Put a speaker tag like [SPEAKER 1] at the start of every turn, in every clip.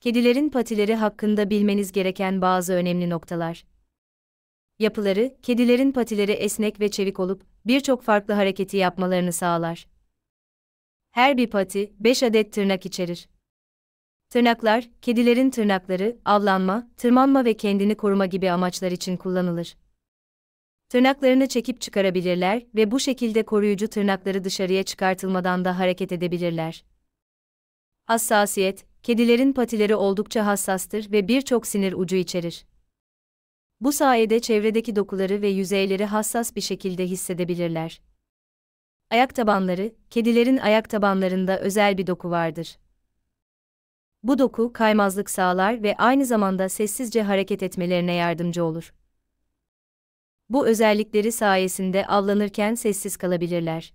[SPEAKER 1] Kedilerin patileri hakkında bilmeniz gereken bazı önemli noktalar. Yapıları, kedilerin patileri esnek ve çevik olup birçok farklı hareketi yapmalarını sağlar. Her bir pati 5 adet tırnak içerir. Tırnaklar, kedilerin tırnakları avlanma, tırmanma ve kendini koruma gibi amaçlar için kullanılır. Tırnaklarını çekip çıkarabilirler ve bu şekilde koruyucu tırnakları dışarıya çıkartılmadan da hareket edebilirler. Hassasiyet, kedilerin patileri oldukça hassastır ve birçok sinir ucu içerir. Bu sayede çevredeki dokuları ve yüzeyleri hassas bir şekilde hissedebilirler. Ayak tabanları, kedilerin ayak tabanlarında özel bir doku vardır. Bu doku kaymazlık sağlar ve aynı zamanda sessizce hareket etmelerine yardımcı olur. Bu özellikleri sayesinde avlanırken sessiz kalabilirler.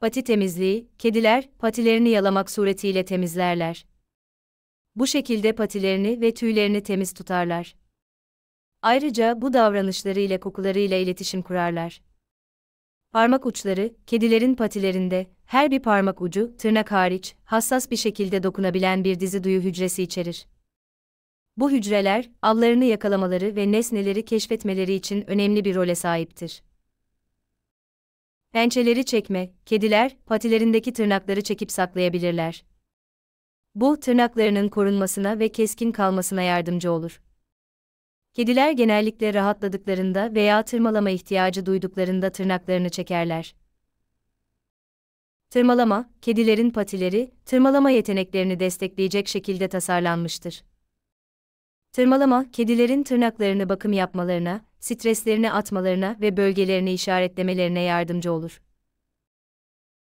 [SPEAKER 1] Pati temizliği, kediler patilerini yalamak suretiyle temizlerler. Bu şekilde patilerini ve tüylerini temiz tutarlar. Ayrıca bu davranışları ile kokuları ile iletişim kurarlar. Parmak uçları, kedilerin patilerinde, her bir parmak ucu, tırnak hariç, hassas bir şekilde dokunabilen bir dizi duyu hücresi içerir. Bu hücreler, avlarını yakalamaları ve nesneleri keşfetmeleri için önemli bir role sahiptir. Pençeleri çekme, kediler, patilerindeki tırnakları çekip saklayabilirler. Bu, tırnaklarının korunmasına ve keskin kalmasına yardımcı olur. Kediler genellikle rahatladıklarında veya tırmalama ihtiyacı duyduklarında tırnaklarını çekerler. Tırmalama, kedilerin patileri, tırmalama yeteneklerini destekleyecek şekilde tasarlanmıştır. Tırmalama, kedilerin tırnaklarını bakım yapmalarına, streslerini atmalarına ve bölgelerini işaretlemelerine yardımcı olur.